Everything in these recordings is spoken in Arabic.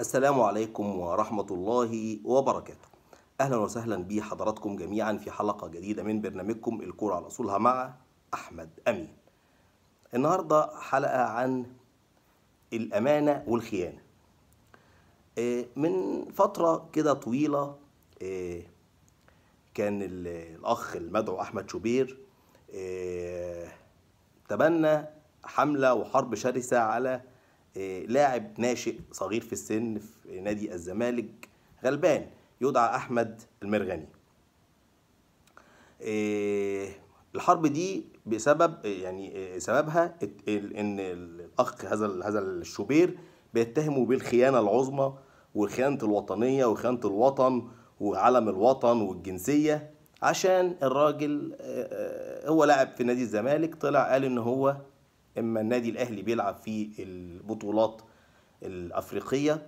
السلام عليكم ورحمة الله وبركاته أهلا وسهلا بحضراتكم جميعا في حلقة جديدة من برنامجكم الكورة على أصولها مع أحمد أمين النهاردة حلقة عن الأمانة والخيانة آه، من فترة كده طويلة آه، كان الأخ المدعو أحمد شوبير آه، تبنى حملة وحرب شرسة على آه، لاعب ناشئ صغير في السن في نادي الزمالك غلبان يدعى احمد المرغني آه، الحرب دي بسبب آه، يعني سببها ان الاخ هذا هذا الشوبير بيتهمه بالخيانه العظمى وخيانه الوطنيه وخيانه الوطن وعلم الوطن والجنسيه عشان الراجل هو لاعب في نادي الزمالك طلع قال ان هو اما النادي الاهلي بيلعب في البطولات الافريقيه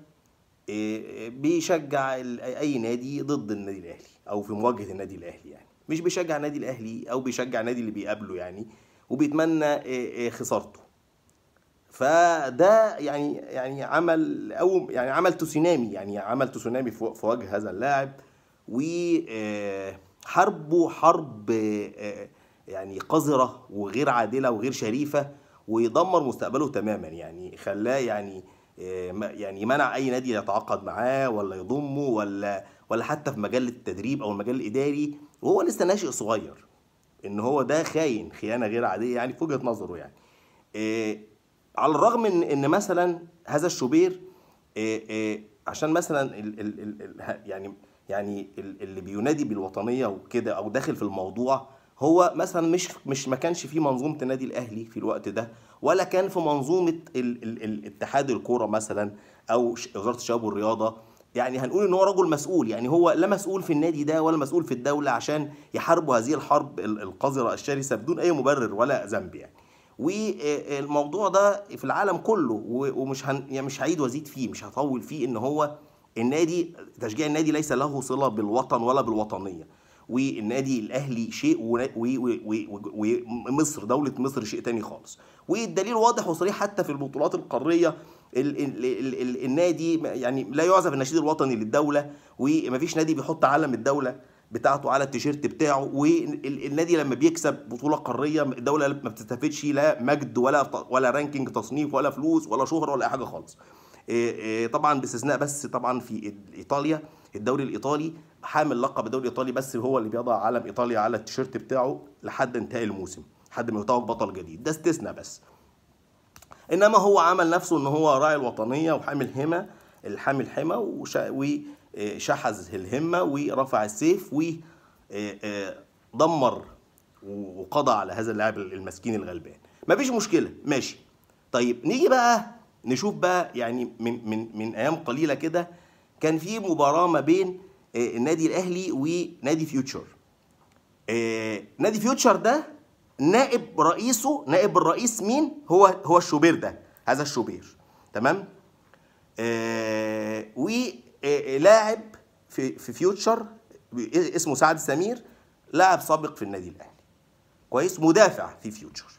آه، بيشجع اي نادي ضد النادي الاهلي او في مواجهه النادي الاهلي يعني مش بيشجع النادي الاهلي او بيشجع النادي اللي بيقابله يعني وبيتمنى آه، آه، خسارته فده يعني يعني عمل او يعني عمل تسونامي يعني عمل تسونامي في وجه هذا اللاعب وحربه حرب يعني قذره وغير عادله وغير شريفه ويدمر مستقبله تماما يعني خلاه يعني آه، يعني منع اي نادي يتعاقد معاه ولا يضمه ولا ولا حتى في مجال التدريب او المجال الاداري وهو لسه ناشئ صغير ان هو ده خاين خيانه غير عاديه يعني في وجهه نظره يعني إيه على الرغم ان ان مثلا هذا الشوبير إيه إيه عشان مثلا يعني يعني اللي بينادي بالوطنيه وكده او داخل في الموضوع هو مثلا مش مش ما كانش في منظومه النادي الاهلي في الوقت ده ولا كان في منظومه ال ال ال اتحاد الكوره مثلا او وزاره الشباب والرياضه يعني هنقول ان هو رجل مسؤول يعني هو لا مسؤول في النادي ده ولا مسؤول في الدوله عشان يحاربوا هذه الحرب القذره الشرسه بدون اي مبرر ولا ذنب يعني والموضوع ده في العالم كله ومش هن يعني مش هعيد وازيد فيه مش هطول فيه ان هو النادي تشجيع النادي ليس له صله بالوطن ولا بالوطنيه والنادي الاهلي شيء ومصر دوله مصر شيء تاني خالص والدليل واضح وصريح حتى في البطولات القاريه النادي يعني لا يعزف النشيد الوطني للدوله ومفيش نادي بيحط علم الدوله بتاعته على التيشيرت بتاعه والنادي لما بيكسب بطوله قاريه الدوله ما بتستفدش لا مجد ولا ولا رانكينج تصنيف ولا فلوس ولا شهره ولا حاجه خالص آه، آه، طبعا باستثناء بس طبعا في ايطاليا الدوري الايطالي حامل لقب الدوري الايطالي بس هو اللي بيضع علم ايطاليا على التيشيرت بتاعه لحد انتهاء الموسم لحد ما يتوج بطل جديد ده استثناء بس انما هو عمل نفسه ان هو راعي الوطنيه وحامل همه الحامل حمى وشحذ آه، الهمه ورفع السيف ودمر آه، آه، وقضى على هذا اللاعب المسكين الغلبان مفيش مشكله ماشي طيب نيجي بقى نشوف بقى يعني من من من ايام قليله كده كان في مباراه ما بين آه، النادي الاهلي ونادي فيوتشر آه، نادي فيوتشر ده نائب رئيسه نائب الرئيس مين هو هو الشوبير ده هذا الشوبير تمام آه، ولاعب في في فيوتشر اسمه سعد سمير لاعب سابق في النادي الاهلي كويس مدافع في فيوتشر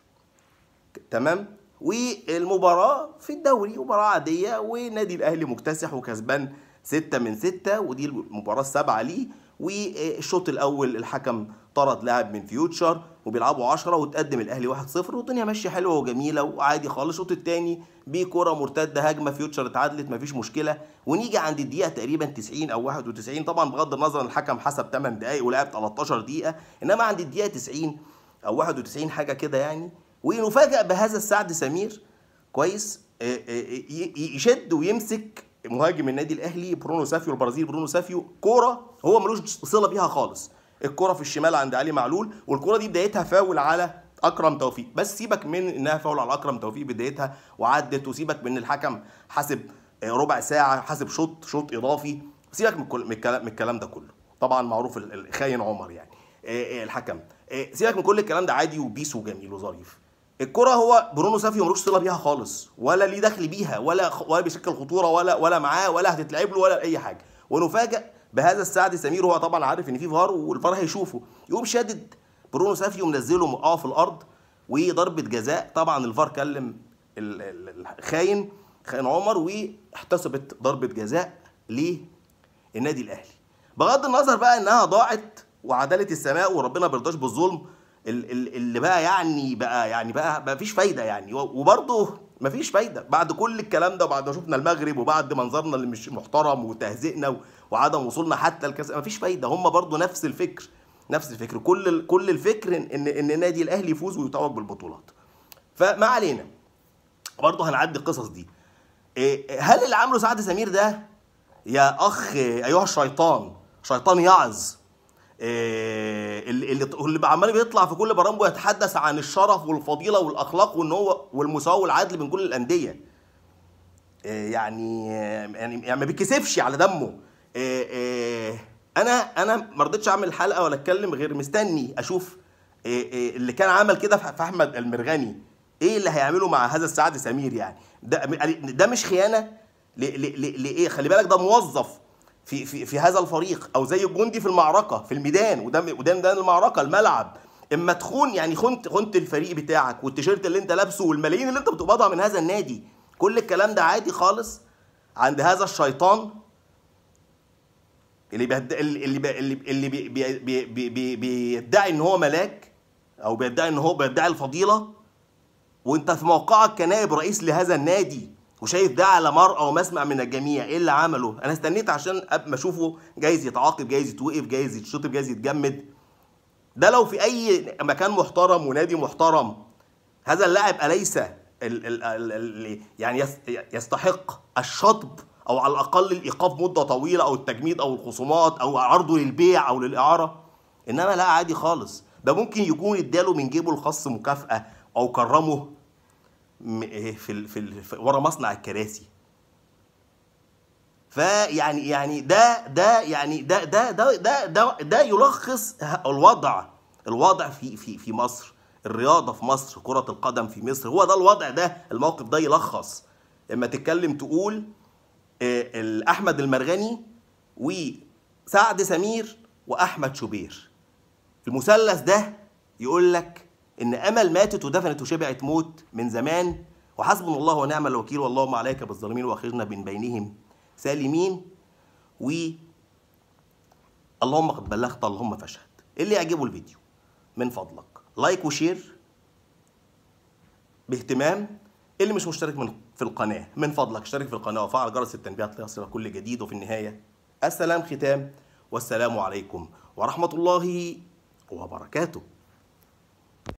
تمام والمباراه في الدوري مباراه عاديه والنادي الاهلي مكتسح وكسبان ستة من ستة ودي المباراة السابعة ليه والشوط الأول الحكم طرد لاعب من فيوتشر وبيلعبوا 10 وتقدم الأهلي 1-0 والدنيا ماشية حلوة وجميلة وعادي خالص الشوط الثاني بكرة مرتدة هجمة فيوتشر اتعادلت مفيش مشكلة ونيجي عند الدقيقة تقريبا 90 أو 91 طبعا بغض النظر الحكم حسب 8 دقايق ولعب 13 دقيقة إنما عند الدقيقة 90 أو 91 حاجة كده يعني ونفاجأ بهذا السعد سمير كويس آه، آه، آه، يشد ويمسك مهاجم النادي الاهلي برونو سافيو البرازيلي برونو سافيو كوره هو ملوش صله بيها خالص الكوره في الشمال عند علي معلول والكوره دي بدايتها فاول على اكرم توفيق بس سيبك من انها فاول على اكرم توفيق بدايتها وعدت وسيبك من الحكم حاسب آه، ربع ساعه حاسب شوط شوط اضافي سيبك من, كل... من الكلام ده كله طبعا معروف الخاين عمر يعني آه، آه، الحكم سيبك من كل الكلام ده عادي وبيس وجميل وظريف الكرة هو برونو سافيو ملوش صلة بيها خالص ولا ليه دخل بيها ولا ولا بيشكل خطورة ولا ولا معاه ولا هتتلعب له ولا أي حاجة ونفاجأ بهذا السعد سمير هو طبعا عارف ان في فار والفار هيشوفه يقوم شادد برونو سافيو منزله مقاه في الارض وضربه جزاء طبعا الفار كلم الخاين خاين عمر واحتسبت ضربه جزاء للنادي الاهلي بغض النظر بقى انها ضاعت وعداله السماء وربنا بيرضاش بالظلم اللي بقى يعني بقى يعني بقى ما فيش فايده يعني وبرضه ما فيش فايده بعد كل الكلام ده وبعد ما شفنا المغرب وبعد منظرنا اللي مش محترم وتهزئنا وعدم وصولنا حتى الكاس ما فيش فايده هم برضه نفس الفكر نفس الفكر كل كل الفكر ان ان النادي الاهلي يفوز ويتوج بالبطولات فما علينا برضه هنعدي القصص دي إيه، هل اللي عمله سعد سمير ده يا اخ ايها الشيطان شيطان يعظ آه، اللي اللي عمال بيطلع في كل برامجه يتحدث عن الشرف والفضيله والاخلاق وان هو والمساواه والعدل بين كل الانديه آه، يعني آه، يعني يعني ما بيتكسفش على دمه انا انا ما رضيتش اعمل حلقه ولا اتكلم غير مستني اشوف اللي كان عمل كده في احمد المرغني ايه اللي هيعمله مع هذا السعد سمير يعني ده يعني ده مش خيانه لايه خلي بالك ده موظف في في في هذا الفريق او زي الجندي في المعركه في الميدان وده وده ميدان المعركه الملعب اما تخون يعني خنت خنت الفريق بتاعك والتيشيرت اللي انت لابسه والملايين اللي انت بتقبضها من هذا النادي كل الكلام ده عادي خالص عند هذا الشيطان اللي بيهد... اللي بي... اللي بي... بي... بي... بي... بيدعي ان هو ملاك او بيدعي ان هو بيدعي الفضيله وانت في موقعك كنائب رئيس لهذا النادي وشايف ده على مرأى ومسمع من الجميع ايه اللي عمله انا استنيت عشان ما اشوفه جايز يتعاقب جايز يتوقف جايز يتشطب جايز يتجمد ده لو في اي مكان محترم ونادي محترم هذا اللاعب اليس الـ الـ الـ الـ يعني يستحق الشطب او على الاقل الايقاف مده طويله او التجميد او الخصومات او عرضه للبيع او للاعاره انما لا عادي خالص ده ممكن يكون اداله من جيبه الخاص مكافاه او كرمه إيه، في في ورا مصنع الكراسي فيعني يعني ده ده يعني ده ده ده ده ده, ده يلخص الوضع الوضع في في في مصر الرياضه في مصر كره القدم في مصر هو ده الوضع ده الموقف ده يلخص لما تتكلم تقول آه، احمد المرغني وسعد سمير واحمد شوبير المثلث ده يقول لك ان امل ماتت ودفنت وشبعت موت من زمان وحسبنا الله ونعم الوكيل ما عليك بالظالمين واخرجنا من بينهم سالمين و اللهم قد بلغت اللهم فاشهد إيه اللي يعجبه الفيديو من فضلك لايك وشير باهتمام إيه اللي مش مشترك من في القناه من فضلك اشترك في القناه وفعل جرس التنبيهات ليصلك كل جديد وفي النهايه السلام ختام والسلام عليكم ورحمه الله وبركاته